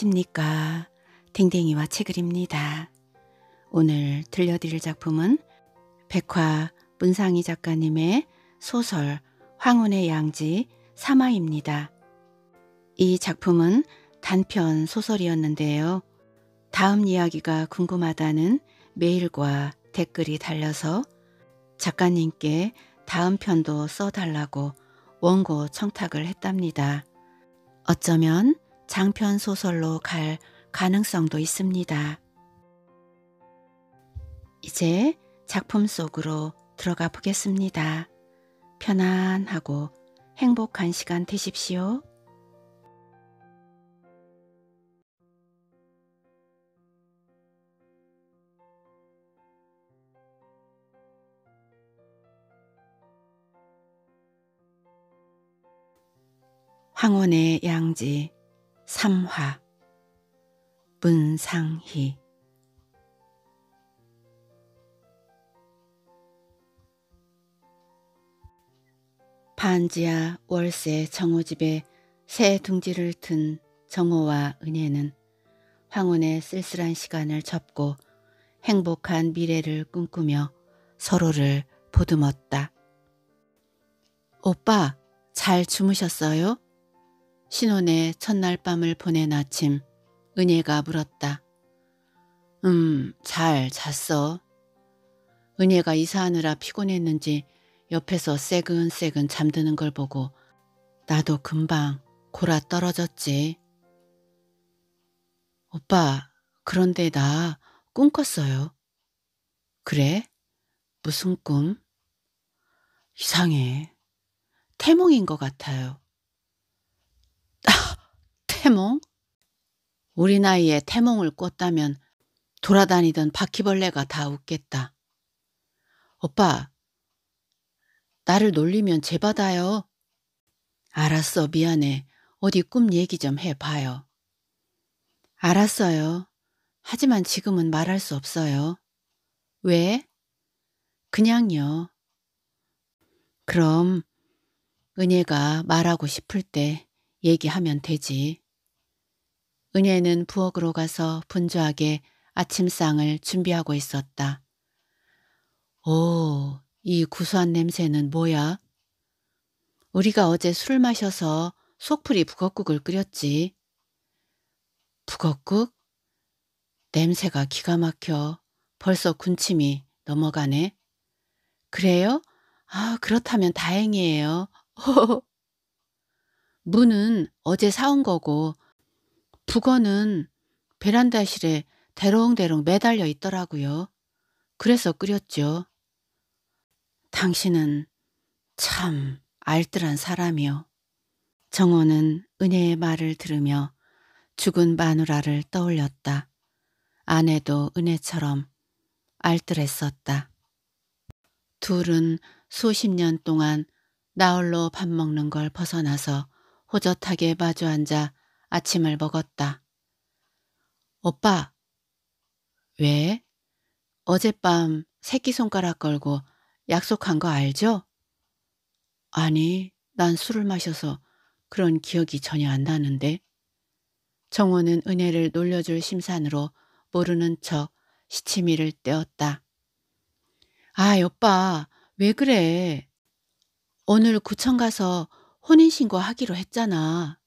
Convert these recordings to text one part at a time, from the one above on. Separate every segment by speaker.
Speaker 1: 안녕하십니까. 댕댕이와 책을입니다. 오늘 들려드릴 작품은 백화 문상희 작가님의 소설 황혼의 양지 사마입니다. 이 작품은 단편 소설이었는데요. 다음 이야기가 궁금하다는 메일과 댓글이 달려서 작가님께 다음 편도 써달라고 원고 청탁을 했답니다. 어쩌면 장편 소설로 갈 가능성도 있습니다. 이제 작품 속으로 들어가 보겠습니다. 편안하고 행복한 시간 되십시오. 황혼의 양지 삼화 문상희 반지하 월세 정호집에 새 둥지를 든 정호와 은혜는 황혼의 쓸쓸한 시간을 접고 행복한 미래를 꿈꾸며 서로를 보듬었다. 오빠, 잘 주무셨어요? 신혼의 첫날 밤을 보낸 아침 은혜가 물었다. 음, 잘 잤어. 은혜가 이사하느라 피곤했는지 옆에서 새근새근 잠드는 걸 보고 나도 금방 골아 떨어졌지. 오빠, 그런데 나 꿈꿨어요. 그래? 무슨 꿈? 이상해. 태몽인 것 같아요. 태몽? 우리 나이에 태몽을 꿨다면 돌아다니던 바퀴벌레가 다 웃겠다. 오빠, 나를 놀리면 제받아요. 알았어, 미안해. 어디 꿈 얘기 좀 해봐요. 알았어요. 하지만 지금은 말할 수 없어요. 왜? 그냥요. 그럼 은혜가 말하고 싶을 때 얘기하면 되지. 은혜는 부엌으로 가서 분주하게 아침상을 준비하고 있었다. 오, 이 구수한 냄새는 뭐야? 우리가 어제 술 마셔서 속풀이 북엇국을 끓였지. 북엇국? 냄새가 기가 막혀. 벌써 군침이 넘어가네. 그래요? 아, 그렇다면 다행이에요. 문은 어제 사온 거고 북어는 베란다실에 대롱대롱 매달려 있더라고요. 그래서 끓였죠. 당신은 참 알뜰한 사람이요. 정호는 은혜의 말을 들으며 죽은 마누라를 떠올렸다. 아내도 은혜처럼 알뜰했었다. 둘은 수십 년 동안 나홀로 밥 먹는 걸 벗어나서 호젓하게 마주 앉아 아침을 먹었다. 오빠. 왜? 어젯밤 새끼손가락 걸고 약속한 거 알죠? 아니, 난 술을 마셔서 그런 기억이 전혀 안 나는데. 정호는 은혜를 놀려줄 심산으로 모르는 척 시치미를 떼었다. 아, 오빠, 왜 그래? 오늘 구청 가서 혼인신고 하기로 했잖아.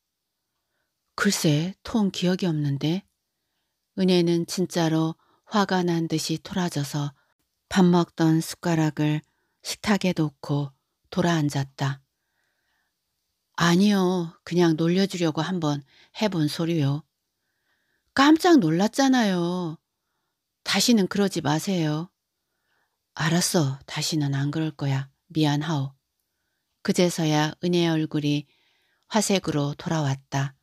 Speaker 1: 글쎄 통 기억이 없는데 은혜는 진짜로 화가 난 듯이 토라져서 밥 먹던 숟가락을 식탁에 놓고 돌아앉았다. 아니요. 그냥 놀려주려고 한번 해본 소리요. 깜짝 놀랐잖아요. 다시는 그러지 마세요. 알았어. 다시는 안 그럴 거야. 미안하오. 그제서야 은혜의 얼굴이 화색으로 돌아왔다.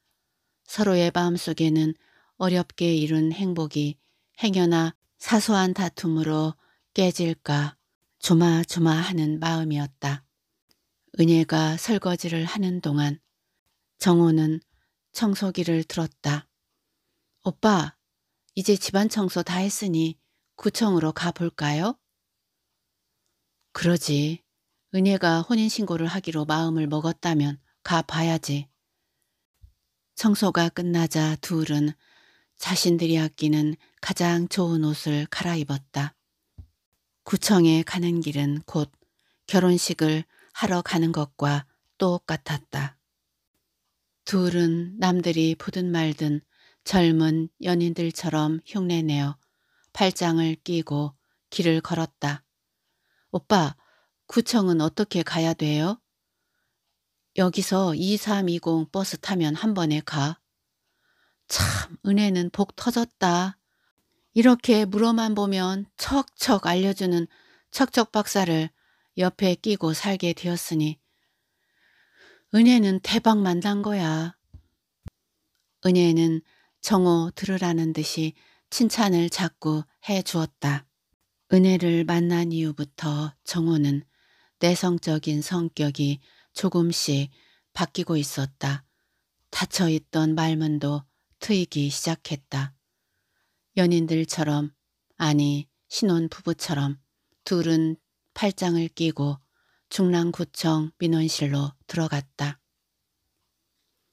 Speaker 1: 서로의 마음속에는 어렵게 이룬 행복이 행여나 사소한 다툼으로 깨질까 조마조마하는 마음이었다. 은혜가 설거지를 하는 동안 정호는 청소기를 들었다. 오빠, 이제 집안 청소 다 했으니 구청으로 가볼까요? 그러지. 은혜가 혼인신고를 하기로 마음을 먹었다면 가봐야지. 청소가 끝나자 둘은 자신들이 아끼는 가장 좋은 옷을 갈아입었다. 구청에 가는 길은 곧 결혼식을 하러 가는 것과 똑같았다. 둘은 남들이 보든 말든 젊은 연인들처럼 흉내내어 팔짱을 끼고 길을 걸었다. 오빠, 구청은 어떻게 가야 돼요? 여기서 2320 버스 타면 한 번에 가. 참 은혜는 복 터졌다. 이렇게 물어만 보면 척척 알려주는 척척 박사를 옆에 끼고 살게 되었으니 은혜는 대박만 난 거야. 은혜는 정호 들으라는 듯이 칭찬을 자꾸 해주었다. 은혜를 만난 이후부터 정호는 내성적인 성격이 조금씩 바뀌고 있었다. 닫혀있던 말문도 트이기 시작했다. 연인들처럼 아니 신혼부부처럼 둘은 팔짱을 끼고 중랑구청 민원실로 들어갔다.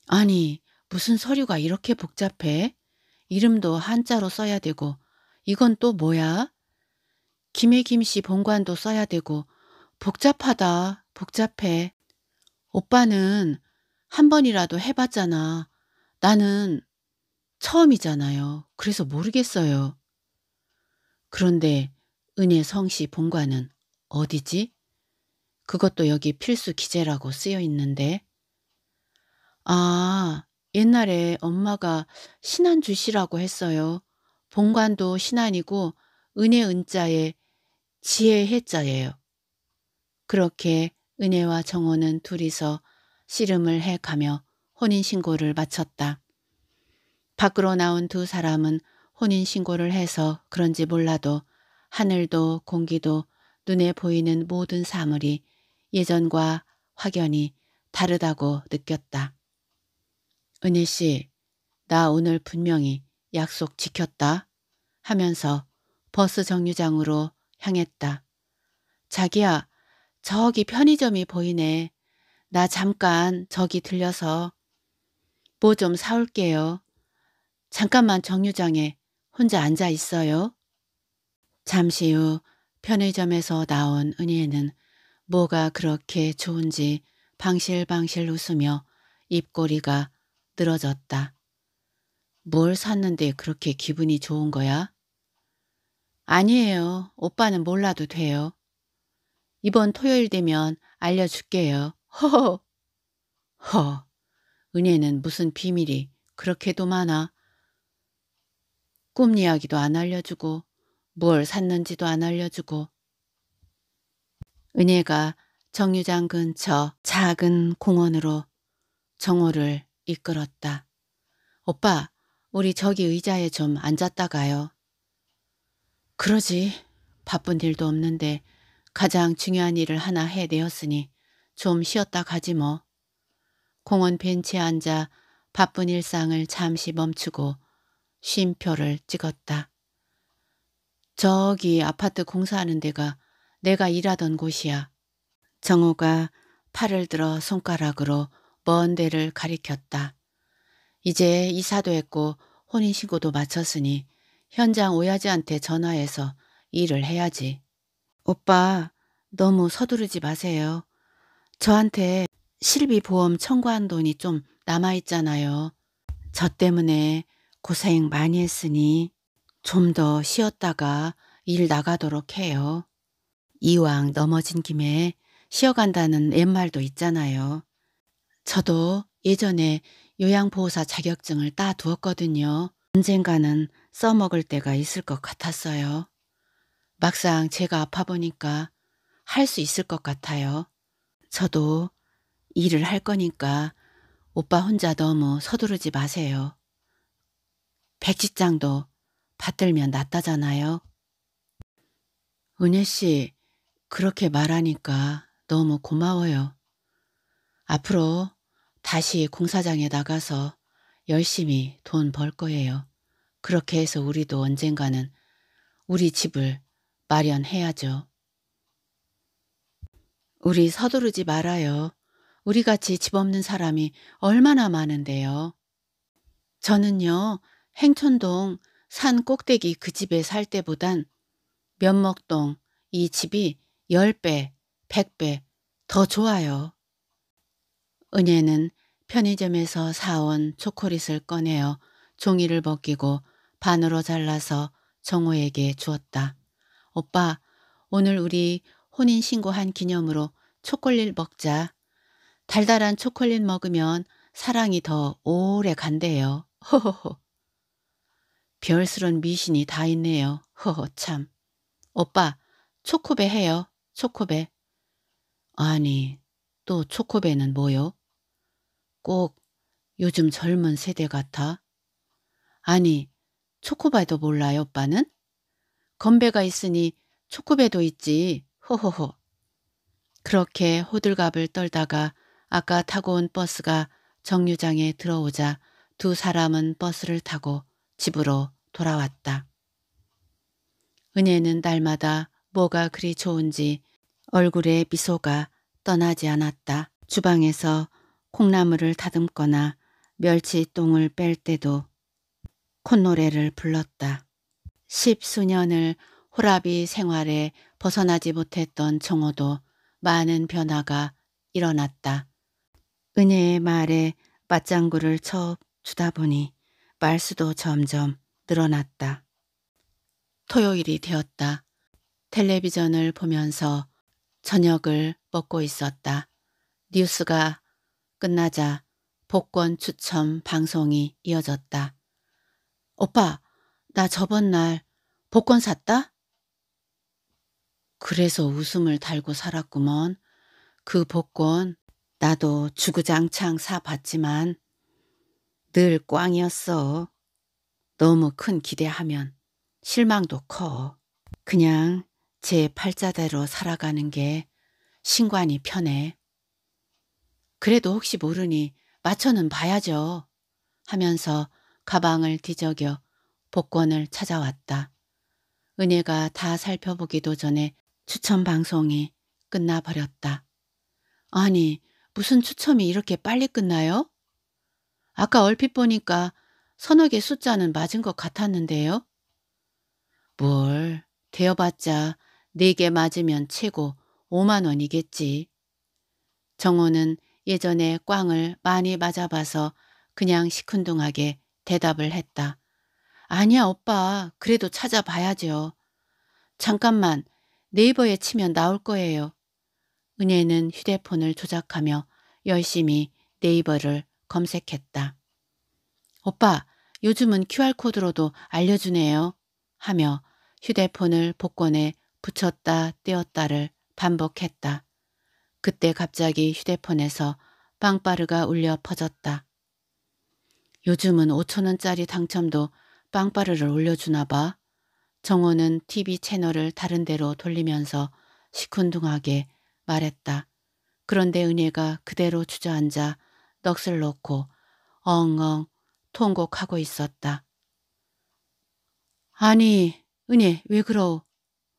Speaker 1: 아니 무슨 서류가 이렇게 복잡해? 이름도 한자로 써야 되고 이건 또 뭐야? 김해김씨 본관도 써야 되고 복잡하다 복잡해. 오빠는 한 번이라도 해봤잖아. 나는 처음이잖아요. 그래서 모르겠어요. 그런데 은혜 성씨 본관은 어디지? 그것도 여기 필수 기재라고 쓰여 있는데. 아, 옛날에 엄마가 신안 주시라고 했어요. 본관도 신안이고 은혜 은자에 지혜 해자예요. 그렇게 은혜와 정호는 둘이서 씨름을 해가며 혼인신고를 마쳤다. 밖으로 나온 두 사람은 혼인신고를 해서 그런지 몰라도 하늘도 공기도 눈에 보이는 모든 사물이 예전과 확연히 다르다고 느꼈다. 은혜 씨, 나 오늘 분명히 약속 지켰다 하면서 버스 정류장으로 향했다. 자기야, 저기 편의점이 보이네. 나 잠깐 저기 들려서 뭐 좀 사올게요. 잠깐만 정류장에 혼자 앉아 있어요. 잠시 후 편의점에서 나온 은희는 뭐가 그렇게 좋은지 방실방실 웃으며 입꼬리가 늘어졌다. 뭘 샀는데 그렇게 기분이 좋은 거야? 아니에요. 오빠는 몰라도 돼요. 이번 토요일 되면 알려줄게요. 허허. 허, 은혜는 무슨 비밀이 그렇게도 많아. 꿈 이야기도 안 알려주고 뭘 샀는지도 안 알려주고. 은혜가 정류장 근처 작은 공원으로 정호를 이끌었다. 오빠, 우리 저기 의자에 좀 앉았다 가요. 그러지. 바쁜 일도 없는데 가장 중요한 일을 하나 해내었으니 좀 쉬었다 가지 뭐. 공원 벤치에 앉아 바쁜 일상을 잠시 멈추고 쉼표를 찍었다. 저기 아파트 공사하는 데가 내가 일하던 곳이야. 정우가 팔을 들어 손가락으로 먼 데를 가리켰다. 이제 이사도 했고 혼인신고도 마쳤으니 현장 오야지한테 전화해서 일을 해야지. 오빠, 너무 서두르지 마세요. 저한테 실비보험 청구한 돈이 좀 남아있잖아요. 저 때문에 고생 많이 했으니 좀 더 쉬었다가 일 나가도록 해요. 이왕 넘어진 김에 쉬어간다는 옛말도 있잖아요. 저도 예전에 요양보호사 자격증을 따 두었거든요. 언젠가는 써먹을 때가 있을 것 같았어요. 막상 제가 아파 보니까 할 수 있을 것 같아요. 저도 일을 할 거니까 오빠 혼자 너무 뭐 서두르지 마세요. 백지장도 받들면 낫다잖아요. 은혜 씨, 그렇게 말하니까 너무 고마워요. 앞으로 다시 공사장에 나가서 열심히 돈 벌 거예요. 그렇게 해서 우리도 언젠가는 우리 집을 마련해야죠. 우리 서두르지 말아요. 우리같이 집 없는 사람이 얼마나 많은데요. 저는요, 행촌동 산 꼭대기 그 집에 살 때보단 면목동 이 집이 10배, 100배 더 좋아요. 은혜는 편의점에서 사온 초콜릿을 꺼내어 종이를 벗기고 반으로 잘라서 정호에게 주었다. 오빠, 오늘 우리 혼인신고한 기념으로 초콜릿 먹자. 달달한 초콜릿 먹으면 사랑이 더 오래 간대요. 허허허. 별스런 미신이 다 있네요. 허허 참. 오빠 초코베 해요. 초코베 아니 또초코베는 뭐요? 꼭 요즘 젊은 세대 같아. 아니 초코바도 몰라요 오빠는? 건배가 있으니 초쿠배도 있지. 호호호. 그렇게 호들갑을 떨다가 아까 타고 온 버스가 정류장에 들어오자 두 사람은 버스를 타고 집으로 돌아왔다. 은혜는 날마다 뭐가 그리 좋은지 얼굴에 미소가 떠나지 않았다. 주방에서 콩나물을 다듬거나 멸치 똥을 뺄 때도 콧노래를 불렀다. 십수년을 호라비 생활에 벗어나지 못했던 정호도 많은 변화가 일어났다. 은혜의 말에 맞장구를 쳐 주다 보니 말수도 점점 늘어났다. 토요일이 되었다. 텔레비전을 보면서 저녁을 먹고 있었다. 뉴스가 끝나자 복권 추첨 방송이 이어졌다. 오빠 나 저번 날 복권 샀다? 그래서 웃음을 달고 살았구먼. 그 복권 나도 주구장창 사봤지만 늘 꽝이었어. 너무 큰 기대하면 실망도 커. 그냥 제 팔자대로 살아가는 게 신관이 편해. 그래도 혹시 모르니 맞춰는 봐야죠. 하면서 가방을 뒤적여 복권을 찾아왔다. 은혜가 다 살펴보기도 전에 추첨 방송이 끝나버렸다. 아니 무슨 추첨이 이렇게 빨리 끝나요? 아까 얼핏 보니까 서너 개 숫자는 맞은 것 같았는데요. 뭘 대여봤자 네 개 맞으면 최고 5만 원이겠지. 정호는 예전에 꽝을 많이 맞아봐서 그냥 시큰둥하게 대답을 했다. 아니야, 오빠. 그래도 찾아봐야죠. 잠깐만. 네이버에 치면 나올 거예요. 은혜는 휴대폰을 조작하며 열심히 네이버를 검색했다. 오빠, 요즘은 QR코드로도 알려주네요. 하며 휴대폰을 복권에 붙였다 떼었다를 반복했다. 그때 갑자기 휴대폰에서 빵빠르가 울려 퍼졌다. 요즘은 5천원짜리 당첨도 빵빠르를 올려주나 봐. 정호는 TV 채널을 다른 데로 돌리면서 시큰둥하게 말했다. 그런데 은혜가 그대로 주저앉아 넋을 놓고 엉엉 통곡하고 있었다. 아니 은혜 왜 그러오?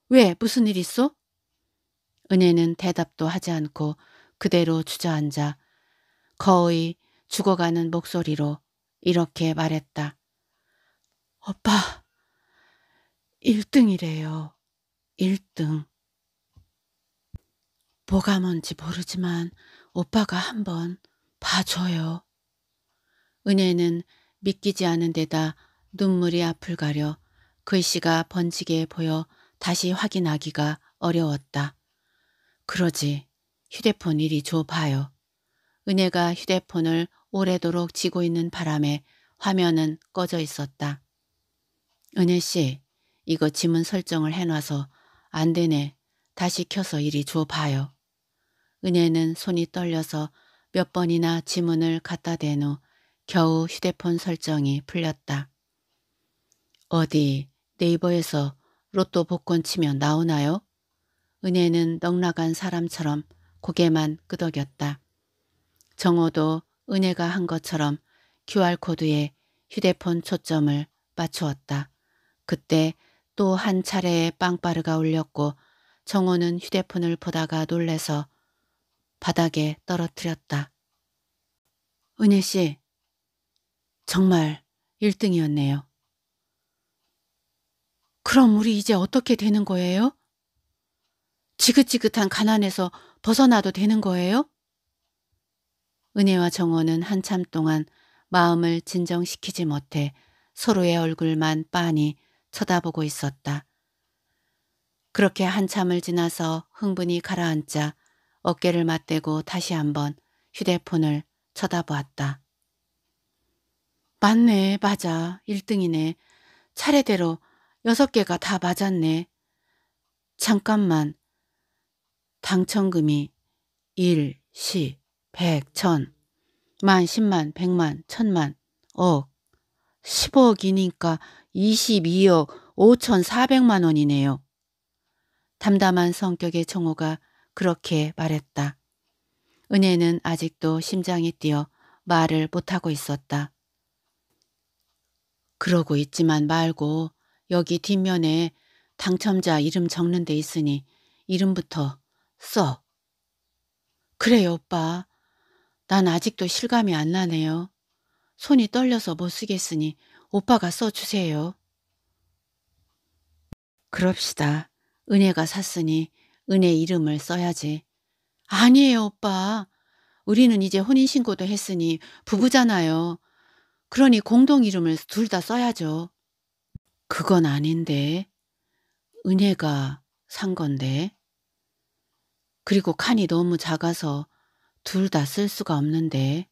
Speaker 1: 왜 무슨 일 있어? 은혜는 대답도 하지 않고 그대로 주저앉아 거의 죽어가는 목소리로 이렇게 말했다. 오빠, 1등이래요. 1등. 뭐가 뭔지 모르지만 오빠가 한번 봐줘요. 은혜는 믿기지 않은 데다 눈물이 앞을 가려 글씨가 번지게 보여 다시 확인하기가 어려웠다. 그러지. 휴대폰 이리 줘봐요. 은혜가 휴대폰을 오래도록 쥐고 있는 바람에 화면은 꺼져 있었다. 은혜 씨, 이거 지문 설정을 해놔서 안 되네. 다시 켜서 이리 줘봐요. 은혜는 손이 떨려서 몇 번이나 지문을 갖다 댄후 겨우 휴대폰 설정이 풀렸다. 어디 네이버에서 로또 복권 치면 나오나요? 은혜는 넉나간 사람처럼 고개만 끄덕였다. 정호도 은혜가 한 것처럼 QR코드에 휴대폰 초점을 맞추었다. 그때 또 한 차례의 빵빠르가 울렸고 정호는 휴대폰을 보다가 놀래서 바닥에 떨어뜨렸다. 은혜 씨, 정말 1등이었네요. 그럼 우리 이제 어떻게 되는 거예요? 지긋지긋한 가난에서 벗어나도 되는 거예요? 은혜와 정호는 한참 동안 마음을 진정시키지 못해 서로의 얼굴만 빤히 쳐다보고 있었다. 그렇게 한참을 지나서 흥분이 가라앉자 어깨를 맞대고 다시 한번 휴대폰을 쳐다보았다. 맞네, 맞아. 1등이네. 차례대로 여섯 개가 다 맞았네. 잠깐만. 당첨금이 1, 10, 100, 1000, 만, 10만, 100만, 1000만, 억, 15억이니까 22억 5,400만 원이네요. 담담한 성격의 정호가 그렇게 말했다. 은혜는 아직도 심장이 뛰어 말을 못하고 있었다. 그러고 있지만 말고 여기 뒷면에 당첨자 이름 적는 데 있으니 이름부터 써. 그래요, 오빠. 난 아직도 실감이 안 나네요. 손이 떨려서 못 쓰겠으니 오빠가 써주세요. 그럽시다. 은혜가 샀으니 은혜 이름을 써야지. 아니에요, 오빠. 우리는 이제 혼인신고도 했으니 부부잖아요. 그러니 공동 이름을 둘 다 써야죠. 그건 아닌데. 은혜가 산 건데. 그리고 칸이 너무 작아서 둘 다 쓸 수가 없는데.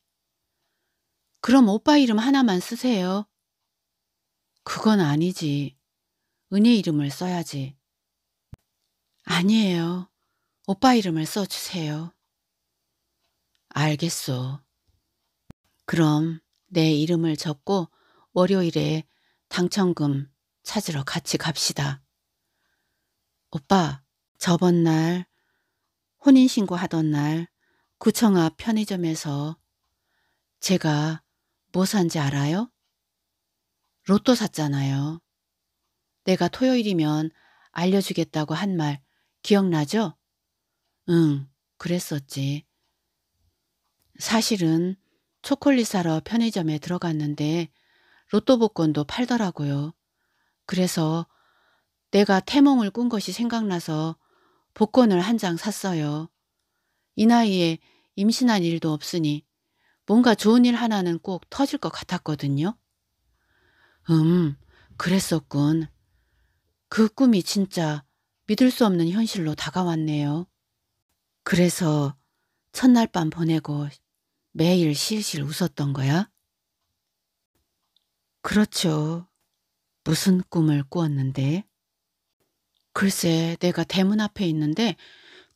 Speaker 1: 그럼 오빠 이름 하나만 쓰세요. 그건 아니지. 은혜 이름을 써야지. 아니에요. 오빠 이름을 써주세요. 알겠소. 그럼 내 이름을 적고 월요일에 당첨금 찾으러 같이 갑시다. 오빠, 저번 날 혼인신고 하던 날 구청 앞 편의점에서 제가 뭐 산지 알아요? 로또 샀잖아요. 내가 토요일이면 알려주겠다고 한 말 기억나죠? 응, 그랬었지. 사실은 초콜릿 사러 편의점에 들어갔는데 로또 복권도 팔더라고요. 그래서 내가 태몽을 꾼 것이 생각나서 복권을 한 장 샀어요. 이 나이에 임신한 일도 없으니 뭔가 좋은 일 하나는 꼭 터질 것 같았거든요. 음, 그랬었군. 그 꿈이 진짜 믿을 수 없는 현실로 다가왔네요. 그래서 첫날 밤 보내고 매일 실실 웃었던 거야? 그렇죠. 무슨 꿈을 꾸었는데? 글쎄, 내가 대문 앞에 있는데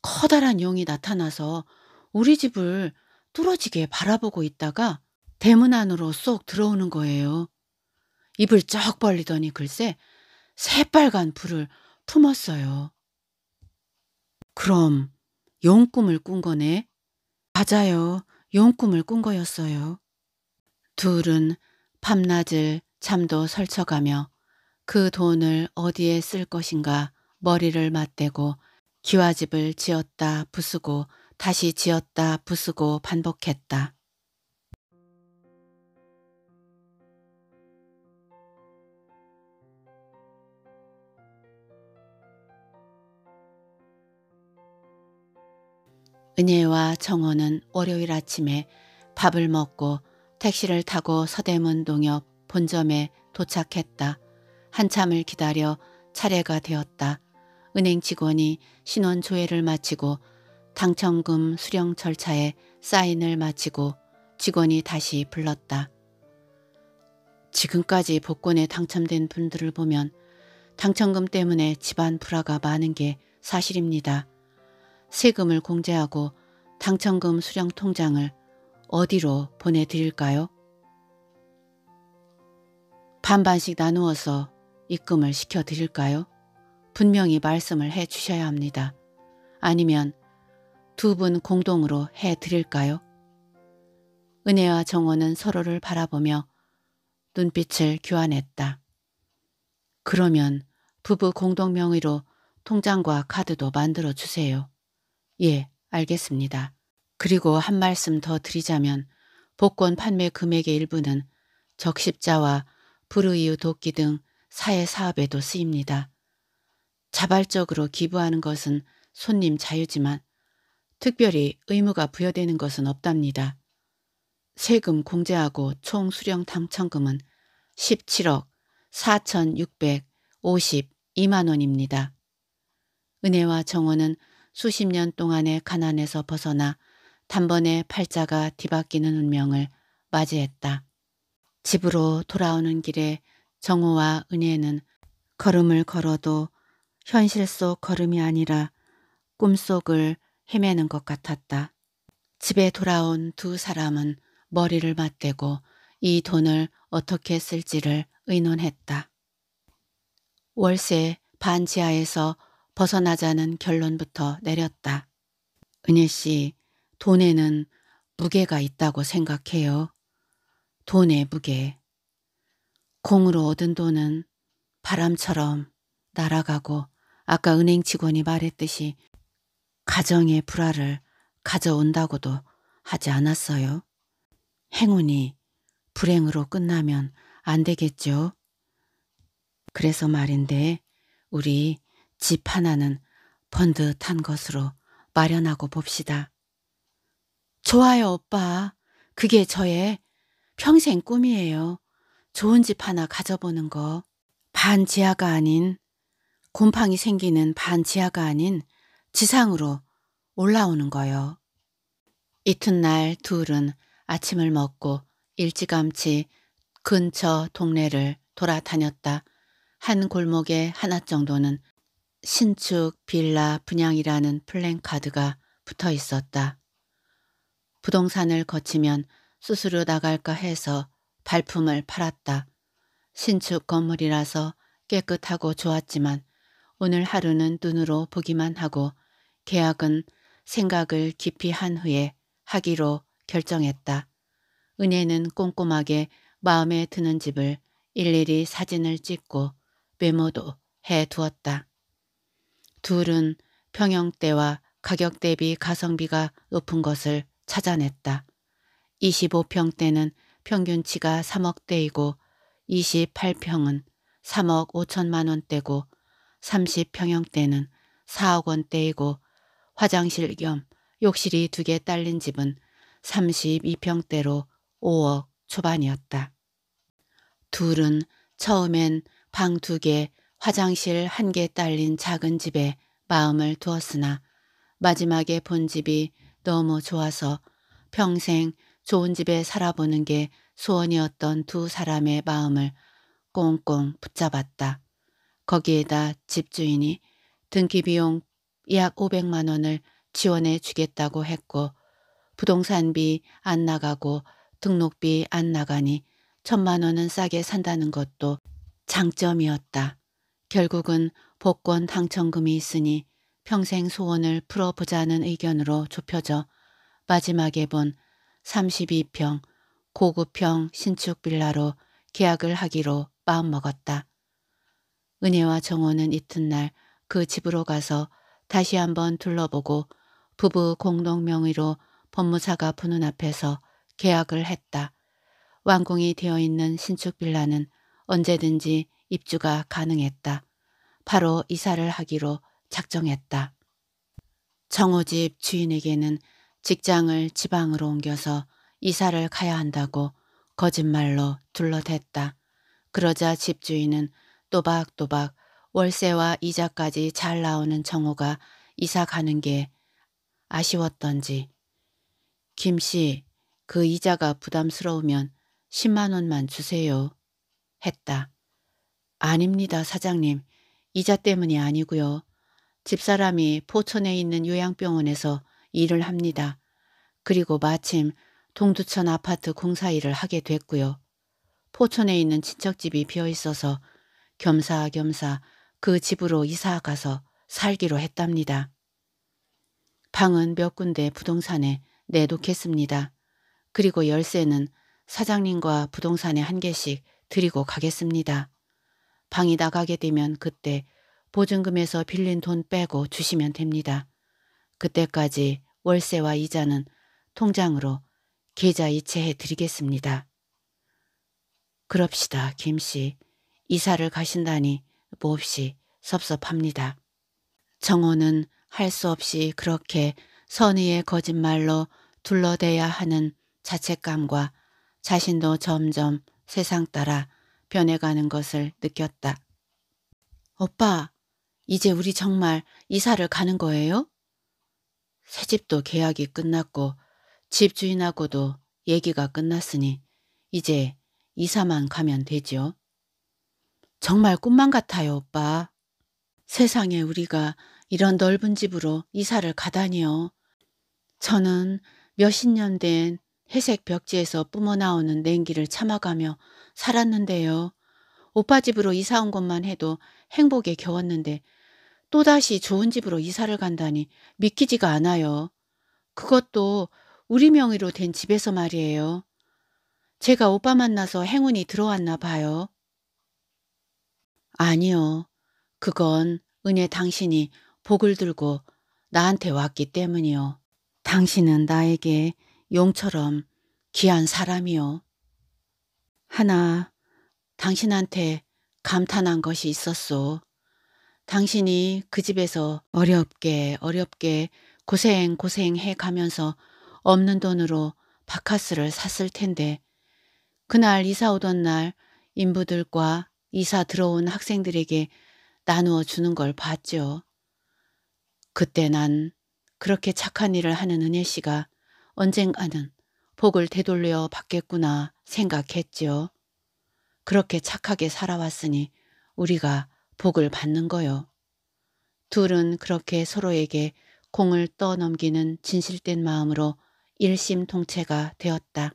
Speaker 1: 커다란 용이 나타나서 우리 집을 뚫어지게 바라보고 있다가 대문 안으로 쏙 들어오는 거예요. 입을 쩍 벌리더니 글쎄 새빨간 불을 품었어요. 그럼 용 꿈을 꾼 거네? 맞아요. 용 꿈을 꾼 거였어요. 둘은 밤낮을 잠도 설쳐가며 그 돈을 어디에 쓸 것인가 머리를 맞대고 기와집을 지었다 부수고 다시 지었다 부수고 반복했다. 은혜와 정호는 월요일 아침에 밥을 먹고 택시를 타고 서대문 동역 본점에 도착했다. 한참을 기다려 차례가 되었다. 은행 직원이 신원 조회를 마치고 당첨금 수령 절차에 사인을 마치고 직원이 다시 불렀다. 지금까지 복권에 당첨된 분들을 보면 당첨금 때문에 집안 불화가 많은 게 사실입니다. 세금을 공제하고 당첨금 수령 통장을 어디로 보내드릴까요? 반반씩 나누어서 입금을 시켜드릴까요? 분명히 말씀을 해주셔야 합니다. 아니면 두 분 공동으로 해드릴까요? 은혜와 정원은 서로를 바라보며 눈빛을 교환했다. 그러면 부부 공동 명의로 통장과 카드도 만들어 주세요. 예, 알겠습니다. 그리고 한 말씀 더 드리자면 복권 판매 금액의 일부는 적십자와 불의유 돕기 등 사회 사업에도 쓰입니다. 자발적으로 기부하는 것은 손님 자유지만 특별히 의무가 부여되는 것은 없답니다. 세금 공제하고 총 수령 당첨금은 17억 4,652만 원입니다. 은혜와 정원은 수십 년 동안의 가난에서 벗어나 단번에 팔자가 뒤바뀌는 운명을 맞이했다. 집으로 돌아오는 길에 정호와 은혜는 걸음을 걸어도 현실 속 걸음이 아니라 꿈속을 헤매는 것 같았다. 집에 돌아온 두 사람은 머리를 맞대고 이 돈을 어떻게 쓸지를 의논했다. 월세 반지하에서 벗어나자는 결론부터 내렸다. 은혜 씨, 돈에는 무게가 있다고 생각해요. 돈의 무게. 공으로 얻은 돈은 바람처럼 날아가고 아까 은행 직원이 말했듯이 가정의 불화를 가져온다고도 하지 않았어요. 행운이 불행으로 끝나면 안 되겠죠. 그래서 말인데 우리 집 하나는 번듯한 것으로 마련하고 봅시다. 좋아요, 오빠. 그게 저의 평생 꿈이에요. 좋은 집 하나 가져보는 거. 반 지하가 아닌, 곰팡이 생기는 반 지하가 아닌 지상으로 올라오는 거요. 이튿날 둘은 아침을 먹고 일찌감치 근처 동네를 돌아다녔다. 한 골목에 하나 정도는 신축 빌라 분양이라는 플랜카드가 붙어 있었다. 부동산을 거치면 수수료 나갈까 해서 발품을 팔았다. 신축 건물이라서 깨끗하고 좋았지만 오늘 하루는 눈으로 보기만 하고 계약은 생각을 깊이 한 후에 하기로 결정했다. 은혜는 꼼꼼하게 마음에 드는 집을 일일이 사진을 찍고 메모도 해 두었다. 둘은 평형대와 가격 대비 가성비가 높은 것을 찾아냈다. 25평대는 평균치가 3억대이고 28평은 3억 5천만 원대고 30평형대는 4억 원대이고 화장실 겸 욕실이 두 개 딸린 집은 32평대로 5억 초반이었다. 둘은 처음엔 방 두 개, 화장실 한 개 딸린 작은 집에 마음을 두었으나 마지막에 본 집이 너무 좋아서 평생 좋은 집에 살아보는 게 소원이었던 두 사람의 마음을 꽁꽁 붙잡았다. 거기에다 집주인이 등기비용 약 500만 원을 지원해 주겠다고 했고 부동산비 안 나가고 등록비 안 나가니 천만 원은 싸게 산다는 것도 장점이었다. 결국은 복권 당첨금이 있으니 평생 소원을 풀어보자는 의견으로 좁혀져 마지막에 본 32평 고급형 신축 빌라로 계약을 하기로 마음먹었다. 은혜와 정호는 이튿날 그 집으로 가서 다시 한번 둘러보고 부부 공동 명의로 법무사가 부는 앞에서 계약을 했다. 완공이 되어 있는 신축 빌라는 언제든지 입주가 가능했다. 바로 이사를 하기로 작정했다. 정호집 주인에게는 직장을 지방으로 옮겨서 이사를 가야 한다고 거짓말로 둘러댔다. 그러자 집주인은 또박또박 월세와 이자까지 잘 나오는 정호가 이사 가는 게 아쉬웠던지 김씨 그 이자가 부담스러우면 10만 원만 주세요 했다. 아닙니다, 사장님. 이자 때문이 아니고요. 집사람이 포천에 있는 요양병원에서 일을 합니다. 그리고 마침 동두천 아파트 공사 일을 하게 됐고요. 포천에 있는 친척집이 비어있어서 겸사겸사 그 집으로 이사가서 살기로 했답니다. 방은 몇 군데 부동산에 내놓겠습니다. 그리고 열쇠는 사장님과 부동산에 한 개씩 드리고 가겠습니다. 방이 나가게 되면 그때 보증금에서 빌린 돈 빼고 주시면 됩니다. 그때까지 월세와 이자는 통장으로 계좌 이체해 드리겠습니다. 그럽시다, 김씨. 이사를 가신다니 몹시 섭섭합니다. 정호는 할 수 없이 그렇게 선의의 거짓말로 둘러대야 하는 자책감과 자신도 점점 세상 따라 변해가는 것을 느꼈다. 오빠, 이제 우리 정말 이사를 가는 거예요? 새집도 계약이 끝났고 집주인하고도 얘기가 끝났으니 이제 이사만 가면 되지요. 정말 꿈만 같아요, 오빠. 세상에 우리가 이런 넓은 집으로 이사를 가다니요. 저는 몇십 년 된 회색 벽지에서 뿜어나오는 냉기를 참아가며 살았는데요. 오빠 집으로 이사 온 것만 해도 행복에 겨웠는데 또다시 좋은 집으로 이사를 간다니 믿기지가 않아요. 그것도 우리 명의로 된 집에서 말이에요. 제가 오빠 만나서 행운이 들어왔나 봐요. 아니요. 그건 은혜 당신이 복을 들고 나한테 왔기 때문이요. 당신은 나에게 용처럼 귀한 사람이요. 하나 당신한테 감탄한 것이 있었소. 당신이 그 집에서 어렵게 어렵게 고생 고생해 가면서 없는 돈으로 바카스를 샀을 텐데 그날 이사 오던 날 인부들과 이사 들어온 학생들에게 나누어 주는 걸 봤죠. 그때 난 그렇게 착한 일을 하는 은혜 씨가 언젠가는 복을 되돌려 받겠구나 생각했지요. 그렇게 착하게 살아왔으니 우리가 복을 받는 거요. 둘은 그렇게 서로에게 공을 떠넘기는 진실된 마음으로 일심통체가 되었다.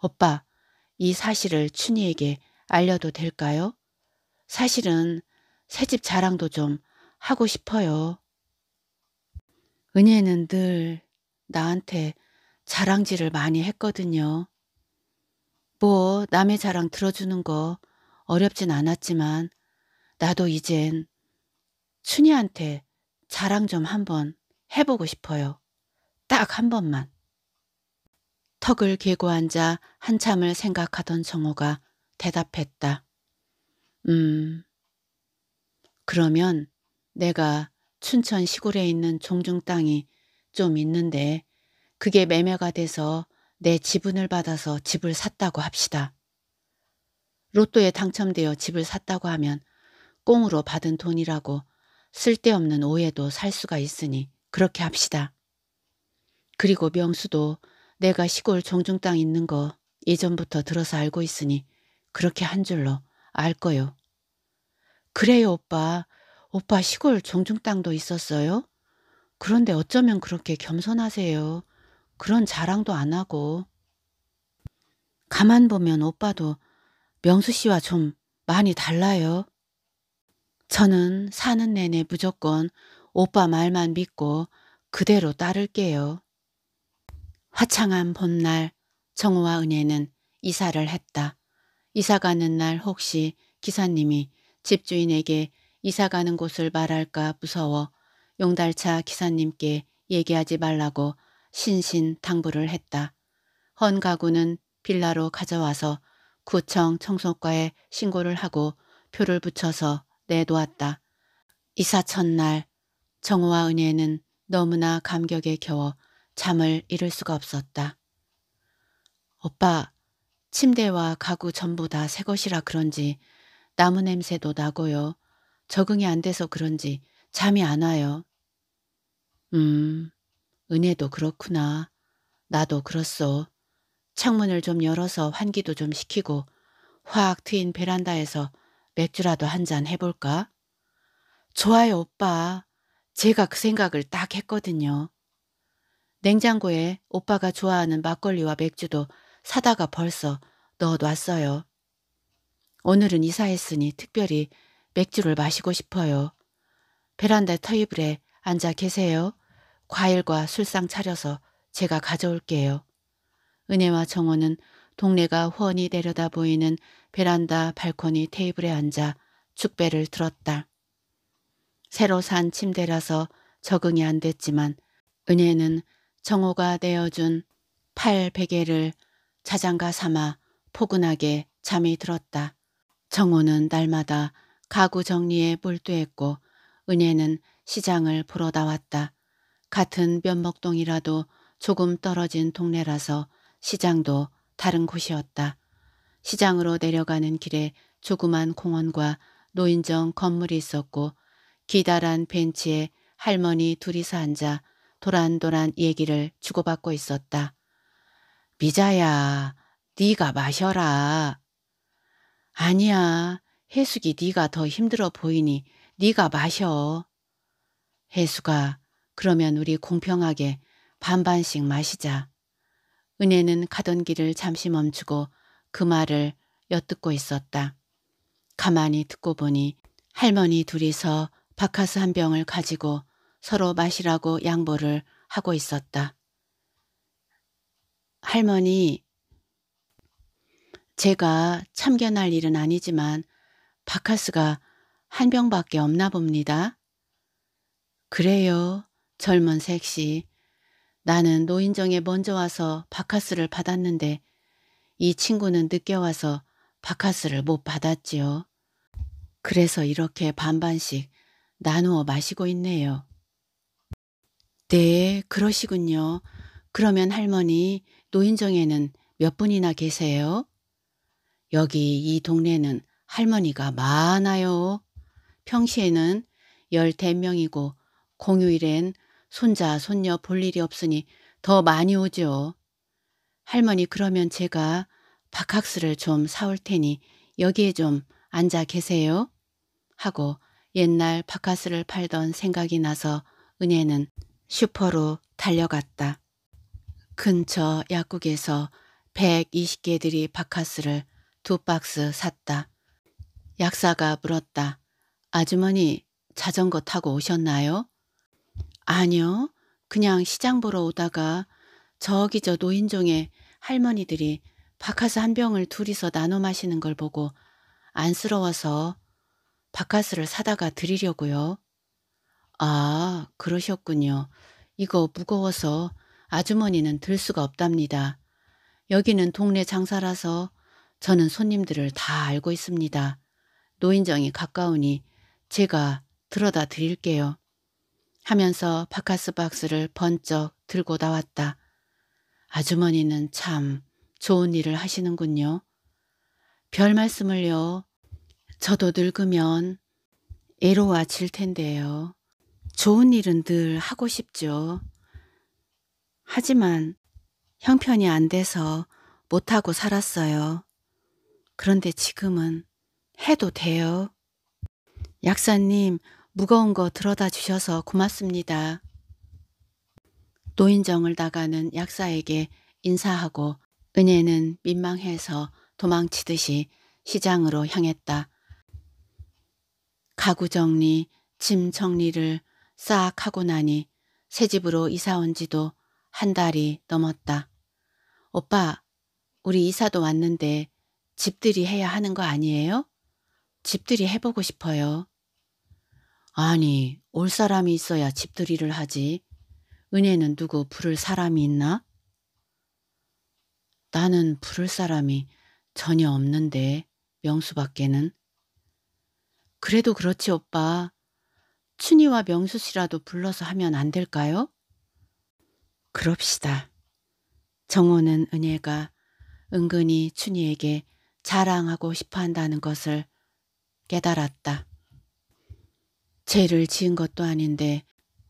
Speaker 1: 오빠, 이 사실을 춘희에게 알려도 될까요? 사실은 새집 자랑도 좀 하고 싶어요. 은혜는 늘 나한테 자랑질을 많이 했거든요. 뭐 남의 자랑 들어주는 거 어렵진 않았지만 나도 이젠 춘희한테 자랑 좀 한번 해보고 싶어요. 딱 한 번만. 턱을 개고 앉아 한참을 생각하던 정호가 대답했다. 음, 그러면 내가 춘천 시골에 있는 종중 땅이 좀 있는데 그게 매매가 돼서 내 지분을 받아서 집을 샀다고 합시다. 로또에 당첨되어 집을 샀다고 하면 꽁으로 받은 돈이라고 쓸데없는 오해도 살 수가 있으니 그렇게 합시다. 그리고 명수도 내가 시골 종중 땅 있는 거 예전부터 들어서 알고 있으니 그렇게 한 줄로 알 거요. 그래요 오빠. 오빠 시골 종중 땅도 있었어요? 그런데 어쩌면 그렇게 겸손하세요. 그런 자랑도 안 하고. 가만 보면 오빠도 명수 씨와 좀 많이 달라요. 저는 사는 내내 무조건 오빠 말만 믿고 그대로 따를게요. 화창한 봄날 정우와 은혜는 이사를 했다. 이사 가는 날 혹시 기사님이 집주인에게 이사 가는 곳을 말할까 무서워 용달차 기사님께 얘기하지 말라고 신신 당부를 했다. 헌 가구는 빌라로 가져와서 구청 청소과에 신고를 하고 표를 붙여서 내놓았다. 이사 첫날 정우와 은혜는 너무나 감격에 겨워 잠을 잃을 수가 없었다. 오빠, 침대와 가구 전부 다 새 것이라 그런지 나무 냄새도 나고요. 적응이 안 돼서 그런지 잠이 안 와요. 음, 은혜도 그렇구나. 나도 그렇소. 창문을 좀 열어서 환기도 좀 시키고 화학 트인 베란다에서 맥주라도 한 잔 해볼까? 좋아요 오빠. 제가 그 생각을 딱 했거든요. 냉장고에 오빠가 좋아하는 막걸리와 맥주도 사다가 벌써 넣어놨어요. 오늘은 이사했으니 특별히 맥주를 마시고 싶어요. 베란다 터이블에 앉아 계세요. 과일과 술상 차려서 제가 가져올게요. 은혜와 정호는 동네가 훤히 내려다 보이는 베란다 발코니 테이블에 앉아 축배를 들었다. 새로 산 침대라서 적응이 안 됐지만 은혜는 정호가 내어준 팔 베개를 자장가 삼아 포근하게 잠이 들었다. 정호는 날마다 가구 정리에 몰두했고 은혜는 시장을 보러 나왔다. 같은 면목동이라도 조금 떨어진 동네라서 시장도 다른 곳이었다. 시장으로 내려가는 길에 조그만 공원과 노인정 건물이 있었고 기다란 벤치에 할머니 둘이서 앉아 도란도란 얘기를 주고받고 있었다. 미자야, 네가 마셔라. 아니야, 해숙이 네가 더 힘들어 보이니 네가 마셔. 해숙아, 그러면 우리 공평하게 반반씩 마시자. 은혜는 가던 길을 잠시 멈추고 그 말을 엿듣고 있었다. 가만히 듣고 보니 할머니 둘이서 바카스 한 병을 가지고 서로 마시라고 양보를 하고 있었다. 할머니, 제가 참견할 일은 아니지만 바카스가 한 병밖에 없나 봅니다. 그래요. 젊은 색시 나는 노인정에 먼저 와서 바카스를 받았는데 이 친구는 늦게 와서 바카스를 못 받았지요. 그래서 이렇게 반반씩 나누어 마시고 있네요. 네, 그러시군요. 그러면 할머니 노인정에는 몇 분이나 계세요? 여기 이 동네는 할머니가 많아요. 평시에는 열댓 명이고 공휴일엔 손자 손녀 볼 일이 없으니 더 많이 오죠. 할머니 그러면 제가 박학스를 좀 사올 테니 여기에 좀 앉아 계세요. 하고 옛날 박학스를 팔던 생각이 나서 은혜는 슈퍼로 달려갔다. 근처 약국에서 120개들이 박카스를두 박스 샀다. 약사가 물었다. 아주머니 자전거 타고 오셨나요? 아니요. 그냥 시장 보러 오다가 저기 저노인종의 할머니들이 박카스한 병을 둘이서 나눠 마시는 걸 보고 안쓰러워서 박카스를 사다가 드리려고요. 아, 그러셨군요. 이거 무거워서 아주머니는 들 수가 없답니다. 여기는 동네 장사라서 저는 손님들을 다 알고 있습니다. 노인정이 가까우니 제가 들어다 드릴게요. 하면서 파카스 박스를 번쩍 들고 나왔다. 아주머니는 참 좋은 일을 하시는군요. 별 말씀을요. 저도 늙으면 애로와 질 텐데요. 좋은 일은 늘 하고 싶죠. 하지만 형편이 안 돼서 못하고 살았어요. 그런데 지금은 해도 돼요. 약사님, 무거운 거 들어다 주셔서 고맙습니다. 노인정을 나가는 약사에게 인사하고 은혜는 민망해서 도망치듯이 시장으로 향했다. 가구 정리, 짐 정리를 싹 하고 나니 새 집으로 이사 온 지도 한 달이 넘었다. 오빠, 우리 이사도 왔는데 집들이 해야 하는 거 아니에요? 집들이 해보고 싶어요. 아니, 올 사람이 있어야 집들이를 하지. 은혜는 누구 부를 사람이 있나? 나는 부를 사람이 전혀 없는데 명수밖에는. 그래도 그렇지 오빠. 춘희와 명수 씨라도 불러서 하면 안 될까요? 그럽시다. 정호는 은혜가 은근히 춘희에게 자랑하고 싶어 한다는 것을 깨달았다. 죄를 지은 것도 아닌데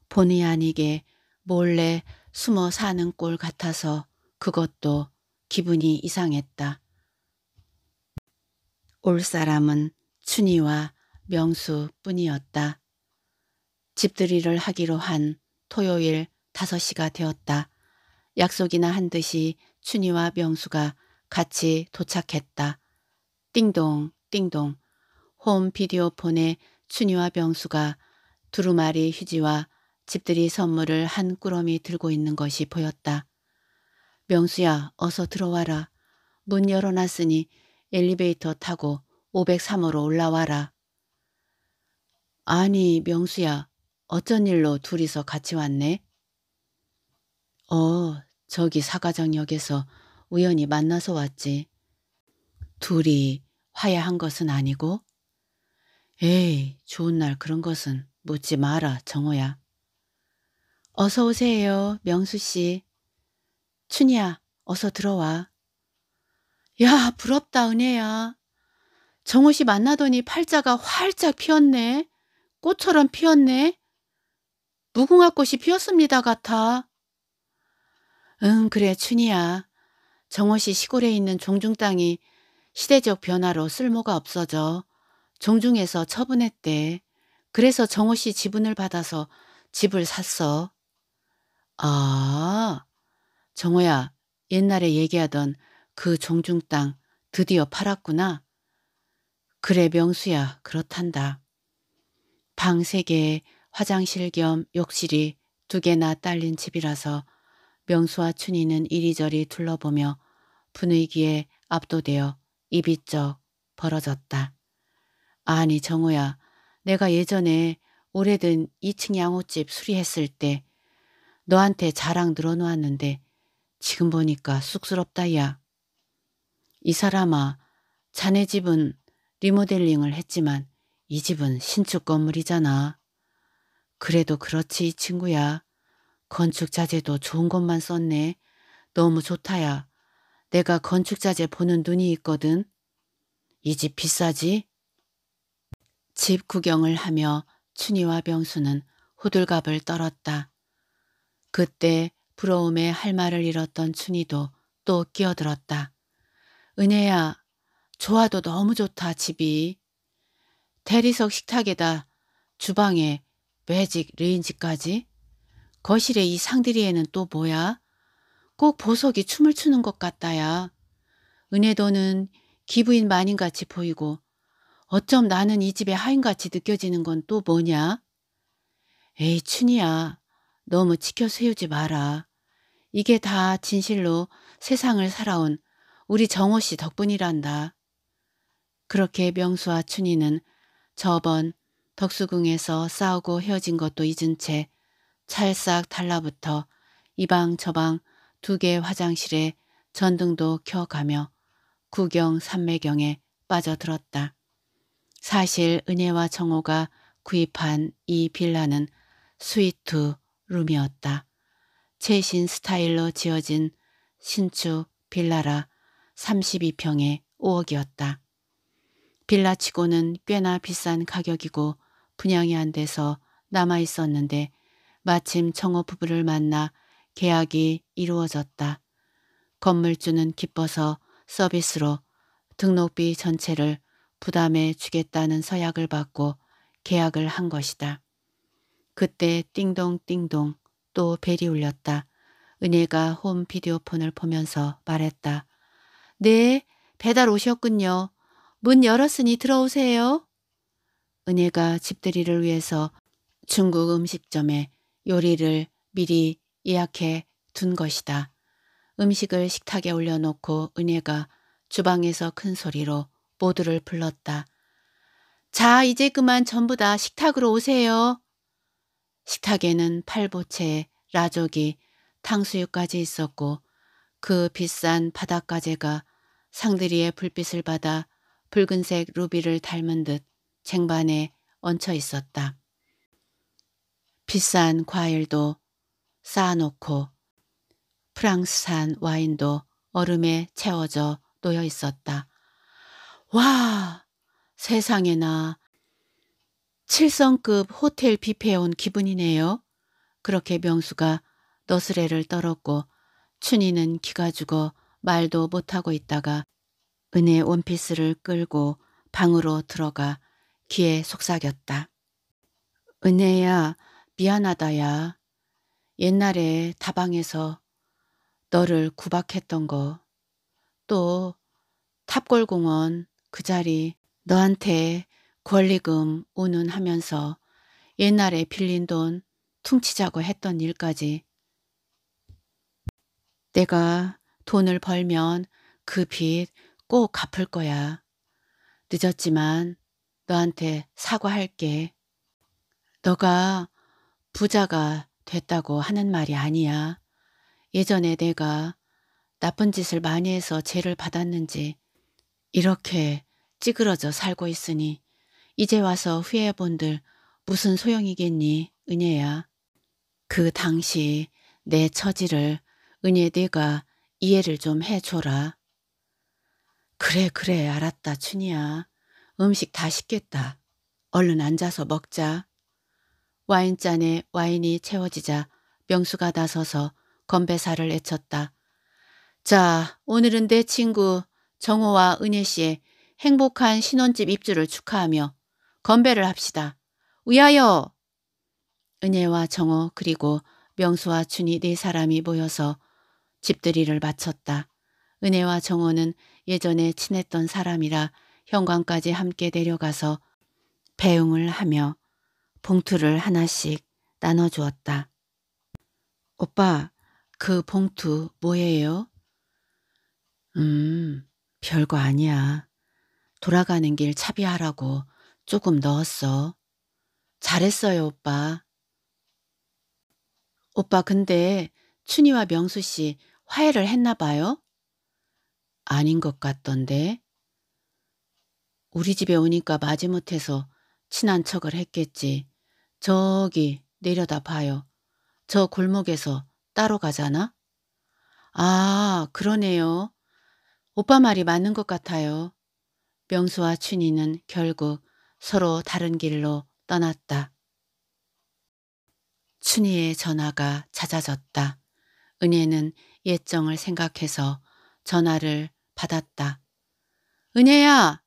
Speaker 1: 본의 아니게 몰래 숨어 사는 꼴 같아서 그것도 기분이 이상했다. 올 사람은 춘희와 명수뿐이었다. 집들이를 하기로 한 토요일 5시가 되었다. 약속이나 한 듯이 춘희와 명수가 같이 도착했다. 띵동 띵동 홈 비디오폰에 춘희와 병수가 두루마리 휴지와 집들이 선물을 한 꾸러미 들고 있는 것이 보였다. 명수야 어서 들어와라. 문 열어놨으니 엘리베이터 타고 503호로 올라와라. 아니 명수야 어쩐 일로 둘이서 같이 왔네? 어 저기 사과장역에서 우연히 만나서 왔지. 둘이 화해한 것은 아니고? 에이, 좋은 날 그런 것은 묻지 마라, 정호야. 어서 오세요, 명수 씨. 춘희야, 어서 들어와. 야, 부럽다, 은혜야. 정호 씨 만나더니 팔자가 활짝 피었네. 꽃처럼 피었네. 무궁화꽃이 피었습니다 같아. 응, 그래, 춘희야. 정호 씨 시골에 있는 종중 땅이 시대적 변화로 쓸모가 없어져 종중에서 처분했대. 그래서 정호 씨 지분을 받아서 집을 샀어. 아, 정호야, 옛날에 얘기하던 그종중땅 드디어 팔았구나. 그래, 명수야, 그렇단다. 방 세개에 화장실 겸 욕실이 두 개나 딸린 집이라서 명수와 춘희는 이리저리 둘러보며 분위기에 압도되어 입이 쩍 벌어졌다. 아니 정우야 내가 예전에 오래된 2층 양호집 수리했을 때 너한테 자랑 늘어놓았는데 지금 보니까 쑥스럽다 야. 이 사람아 자네 집은 리모델링을 했지만 이 집은 신축 건물이잖아. 그래도 그렇지 이 친구야. 건축 자재도 좋은 것만 썼네. 너무 좋다야. 내가 건축 자재 보는 눈이 있거든. 이 집 비싸지? 집 구경을 하며 춘희와 병수는 호들갑을 떨었다. 그때 부러움에 할 말을 잃었던 춘희도 또 끼어들었다. 은혜야, 좋아도 너무 좋다 집이. 대리석 식탁에다 주방에 매직 레인지까지. 거실에 이상들이에는또 뭐야? 꼭 보석이 춤을 추는 것 같다야. 은혜도는 기부인 마님같이 보이고 어쩜 나는 이 집의 하인같이 느껴지는 건 또 뭐냐? 에이 춘이야 너무 지켜 세우지 마라. 이게 다 진실로 세상을 살아온 우리 정호 씨 덕분이란다. 그렇게 명수와 춘이는 저번 덕수궁에서 싸우고 헤어진 것도 잊은 채 찰싹 달라붙어 이방 저 방 두 개 화장실에 전등도 켜가며 구경 삼매경에 빠져들었다. 사실 은혜와 정호가 구입한 이 빌라는 스위트 룸이었다. 최신 스타일로 지어진 신축 빌라라 32평에 5억이었다. 빌라치고는 꽤나 비싼 가격이고 분양이 안 돼서 남아 있었는데 마침 정호 부부를 만나 계약이 이루어졌다. 건물주는 기뻐서 서비스로 등록비 전체를 부담해 주겠다는 서약을 받고 계약을 한 것이다. 그때 띵동띵동 또 벨이 울렸다. 은혜가 홈 비디오폰을 보면서 말했다. 네, 배달 오셨군요. 문 열었으니 들어오세요. 은혜가 집들이를 위해서 중국 음식점에 요리를 미리 예약해 둔 것이다. 음식을 식탁에 올려놓고 은혜가 주방에서 큰 소리로 모두를 불렀다. 자, 이제 그만 전부 다 식탁으로 오세요. 식탁에는 팔보채, 라조기, 탕수육까지 있었고 그 비싼 바닷가재가 상들이의 불빛을 받아 붉은색 루비를 닮은 듯 쟁반에 얹혀 있었다. 비싼 과일도 쌓아놓고 프랑스산 와인도 얼음에 채워져 놓여 있었다. 와, 세상에나. 7성급 호텔 뷔페에 온 기분이네요. 그렇게 명수가 너스레를 떨었고 춘희는 기가 죽어 말도 못하고 있다가 은혜 원피스를 끌고 방으로 들어가 귀에 속삭였다. 은혜야 미안하다야. 옛날에 다방에서 너를 구박했던 거. 또 탑골공원 그 자리 너한테 권리금 운운하면서 옛날에 빌린 돈 퉁치자고 했던 일까지 내가 돈을 벌면 그 빚 꼭 갚을 거야. 늦었지만 너한테 사과할게. 너가 부자가 됐다고 하는 말이 아니야. 예전에 내가 나쁜 짓을 많이 해서 죄를 받았는지 이렇게 찌그러져 살고 있으니 이제 와서 후회해본들 무슨 소용이겠니 은혜야. 그 당시 내 처지를 은혜 네가 이해를 좀 해줘라. 그래 그래 알았다 춘이야. 음식 다 식겠다. 얼른 앉아서 먹자. 와인잔에 와인이 채워지자 명수가 나서서 건배사를 애쳤다자 오늘은 내 친구 정호와 은혜 씨의 행복한 신혼집 입주를 축하하며 건배를 합시다. 우야여! 은혜와 정호 그리고 명수와 춘이 네 사람이 모여서 집들이를 마쳤다. 은혜와 정호는 예전에 친했던 사람이라 현관까지 함께 내려가서 배웅을 하며 봉투를 하나씩 나눠주었다. 오빠, 그 봉투 뭐예요? 음, 별거 아니야. 돌아가는 길 차비하라고 조금 넣었어. 잘했어요, 오빠. 오빠 근데 춘희와 명수 씨 화해를 했나 봐요? 아닌 것 같던데. 우리 집에 오니까 마지못해서 친한 척을 했겠지. 저기 내려다 봐요. 저 골목에서 따로 가잖아? 아, 그러네요. 오빠 말이 맞는 것 같아요. 명수와 춘희는 결국 서로 다른 길로 떠났다. 춘희의 전화가 잦아졌다. 은혜는 옛정을 생각해서 전화를 받았다. 은혜야,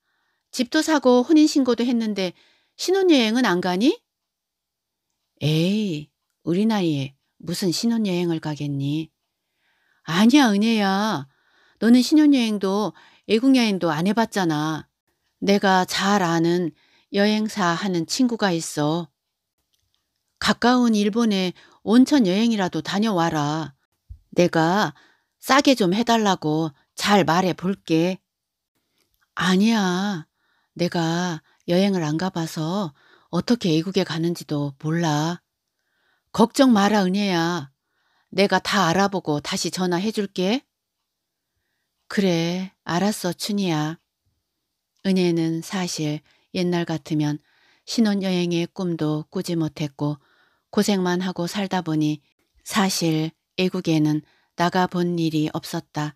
Speaker 1: 집도 사고 혼인신고도 했는데 신혼여행은 안 가니? 에이, 우리 나이에 무슨 신혼여행을 가겠니? 아니야, 은혜야. 너는 신혼여행도 외국여행도 안 해봤잖아. 내가 잘 아는 여행사 하는 친구가 있어. 가까운 일본에 온천 여행이라도 다녀와라. 내가 싸게 좀 해달라고 잘 말해 볼게. 아니야. 내가 여행을 안 가봐서 어떻게 외국에 가는지도 몰라. 걱정 마라, 은혜야. 내가 다 알아보고 다시 전화해 줄게. 그래 알았어 춘이야 은혜는 사실 옛날 같으면 신혼여행의 꿈도 꾸지 못했고 고생만 하고 살다 보니 사실 애국에는 나가본 일이 없었다.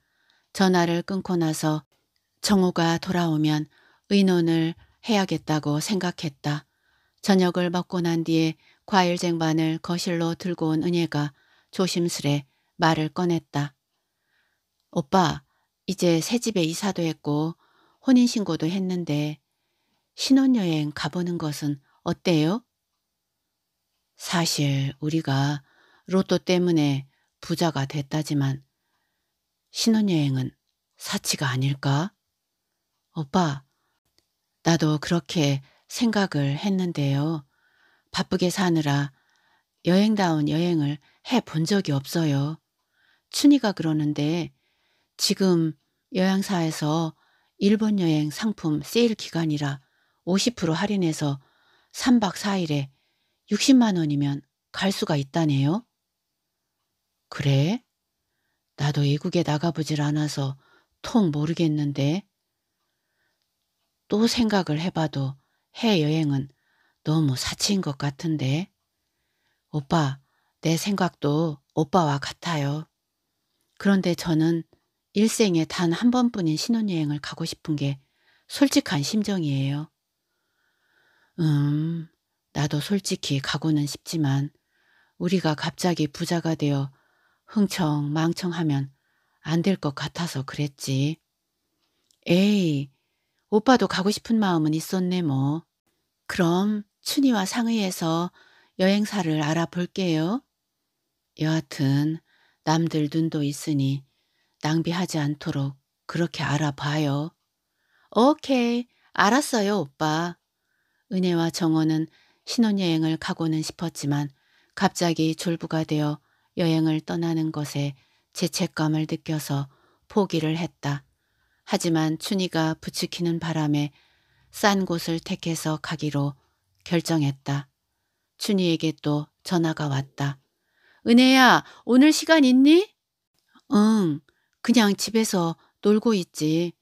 Speaker 1: 전화를 끊고 나서 정우가 돌아오면 의논을 해야겠다고 생각했다. 저녁을 먹고 난 뒤에 과일 쟁반을 거실로 들고 온 은혜가 조심스레 말을 꺼냈다. 오빠, 이제 새 집에 이사도 했고 혼인신고도 했는데 신혼여행 가보는 것은 어때요? 사실 우리가 로또 때문에 부자가 됐다지만 신혼여행은 사치가 아닐까? 오빠, 나도 그렇게 생각을 했는데요. 바쁘게 사느라 여행다운 여행을 해 본 적이 없어요. 춘희가 그러는데 지금 여행사에서 일본 여행 상품 세일 기간이라 50% 할인해서 3박 4일에 60만 원이면 갈 수가 있다네요. 그래? 나도 외국에 나가보질 않아서 통 모르겠는데. 또 생각을 해봐도 해외여행은 너무 사치인 것 같은데. 오빠, 내 생각도 오빠와 같아요. 그런데 저는 일생에 단 한 번뿐인 신혼여행을 가고 싶은 게 솔직한 심정이에요. 음, 나도 솔직히 가고는 싶지만 우리가 갑자기 부자가 되어 흥청 망청하면 안 될 것 같아서 그랬지. 에이, 오빠도 가고 싶은 마음은 있었네 뭐. 그럼 춘희와 상의해서 여행사를 알아볼게요. 여하튼 남들 눈도 있으니 낭비하지 않도록 그렇게 알아봐요. 오케이, 알았어요, 오빠. 은혜와 정원은 신혼여행을 가고는 싶었지만 갑자기 졸부가 되어 여행을 떠나는 것에 죄책감을 느껴서 포기를 했다. 하지만 춘희가 부추키는 바람에 싼 곳을 택해서 가기로 결정했다. 춘희에게 또 전화가 왔다. 은혜야, 오늘 시간 있니? 응, 그냥 집에서 놀고 있지.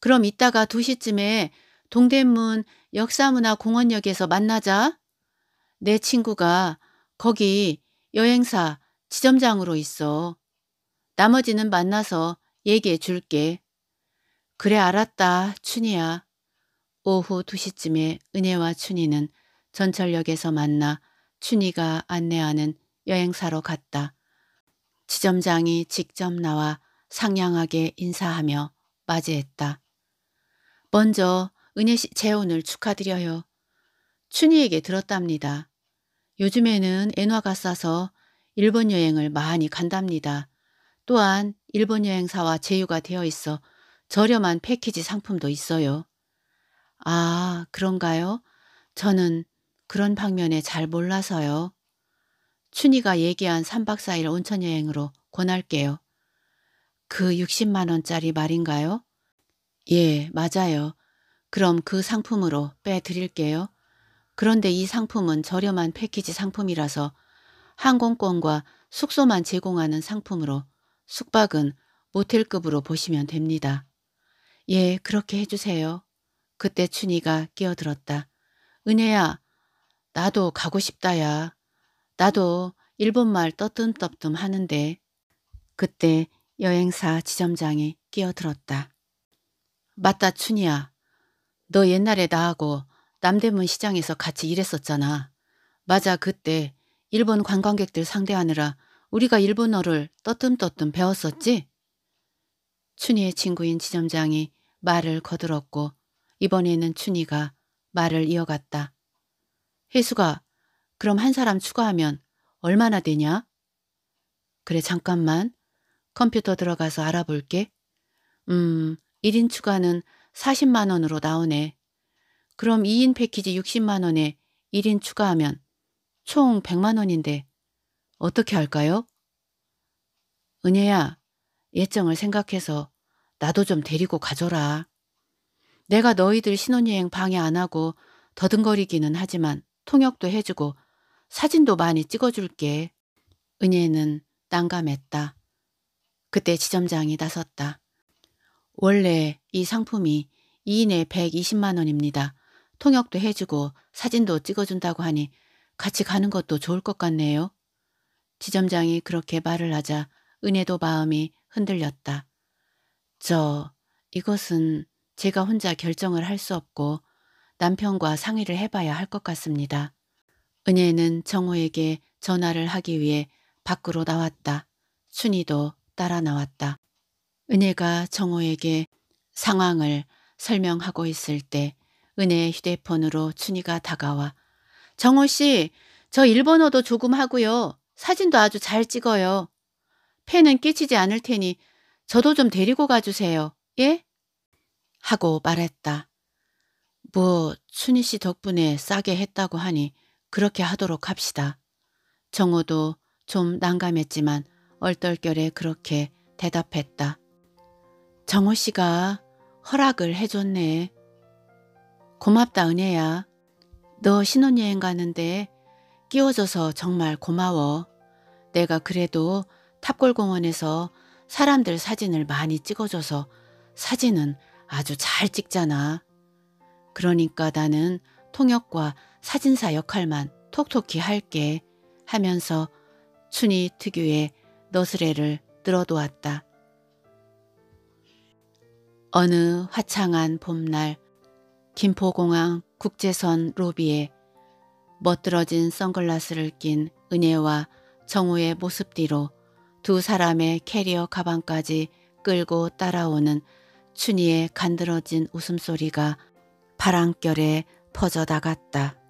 Speaker 1: 그럼 이따가 2시쯤에 동대문 역사문화공원역에서 만나자. 내 친구가 거기 여행사 지점장으로 있어. 나머지는 만나서 얘기해 줄게. 그래 알았다 춘희야. 오후 2시쯤에 은혜와 춘희는 전철역에서 만나 춘희가 안내하는 여행사로 갔다. 지점장이 직접 나와 상냥하게 인사하며 맞이했다. 먼저 은혜씨 재혼을 축하드려요. 춘희에게 들었답니다. 요즘에는 엔화가 싸서 일본 여행을 많이 간답니다. 또한 일본 여행사와 제휴가 되어 있어 저렴한 패키지 상품도 있어요. 아, 그런가요? 저는 그런 방면에 잘 몰라서요. 춘희가 얘기한 3박 4일 온천 여행으로 권할게요. 그 60만 원짜리 말인가요? 예, 맞아요. 그럼 그 상품으로 빼드릴게요. 그런데 이 상품은 저렴한 패키지 상품이라서 항공권과 숙소만 제공하는 상품으로 숙박은 모텔급으로 보시면 됩니다. 예, 그렇게 해주세요. 그때 춘희가 끼어들었다. 은혜야, 나도 가고 싶다야. 나도 일본말 떠듬떠듬 하는데. 그때 여행사 지점장이 끼어들었다. 맞다 춘이야. 너 옛날에 나하고 남대문 시장에서 같이 일했었잖아. 맞아 그때 일본 관광객들 상대하느라 우리가 일본어를 떠뜸떠뜸 배웠었지? 춘이의 친구인 지점장이 말을 거들었고 이번에는 춘이가 말을 이어갔다. 혜수가 그럼 한 사람 추가하면 얼마나 되냐? 그래 잠깐만 컴퓨터 들어가서 알아볼게. 음, 1인 추가는 40만 원으로 나오네. 그럼 2인 패키지 60만 원에 1인 추가하면 총 100만 원인데 어떻게 할까요? 은혜야, 예정을 생각해서 나도 좀 데리고 가줘라. 내가 너희들 신혼여행 방해 안 하고 더듬거리기는 하지만 통역도 해주고 사진도 많이 찍어줄게. 은혜는 난감했다. 그때 지점장이 나섰다. 원래 이 상품이 2인에 120만 원입니다. 통역도 해주고 사진도 찍어준다고 하니 같이 가는 것도 좋을 것 같네요. 지점장이 그렇게 말을 하자 은혜도 마음이 흔들렸다. 저 이것은 제가 혼자 결정을 할 수 없고 남편과 상의를 해봐야 할 것 같습니다. 은혜는 정우에게 전화를 하기 위해 밖으로 나왔다. 춘희도 따라 나왔다. 은혜가 정호에게 상황을 설명하고 있을 때 은혜의 휴대폰으로 춘희가 다가와 정호 씨, 저 일본어도 조금 하고요. 사진도 아주 잘 찍어요. 펜은 끼치지 않을 테니 저도 좀 데리고 가주세요. 예? 하고 말했다. 뭐 춘희 씨 덕분에 싸게 했다고 하니 그렇게 하도록 합시다. 정호도 좀 난감했지만 얼떨결에 그렇게 대답했다. 정호 씨가 허락을 해줬네. 고맙다 은혜야. 너 신혼여행 가는데 끼워줘서 정말 고마워. 내가 그래도 탑골공원에서 사람들 사진을 많이 찍어줘서 사진은 아주 잘 찍잖아. 그러니까 나는 통역과 사진사 역할만 톡톡히 할게 하면서 춘희 특유의 너스레를 들어놓았다. 어느 화창한 봄날 김포공항 국제선 로비에 멋들어진 선글라스를 낀 은혜와 정우의 모습 뒤로 두 사람의 캐리어 가방까지 끌고 따라오는 춘희의 간드러진 웃음소리가 바람결에 퍼져나갔다.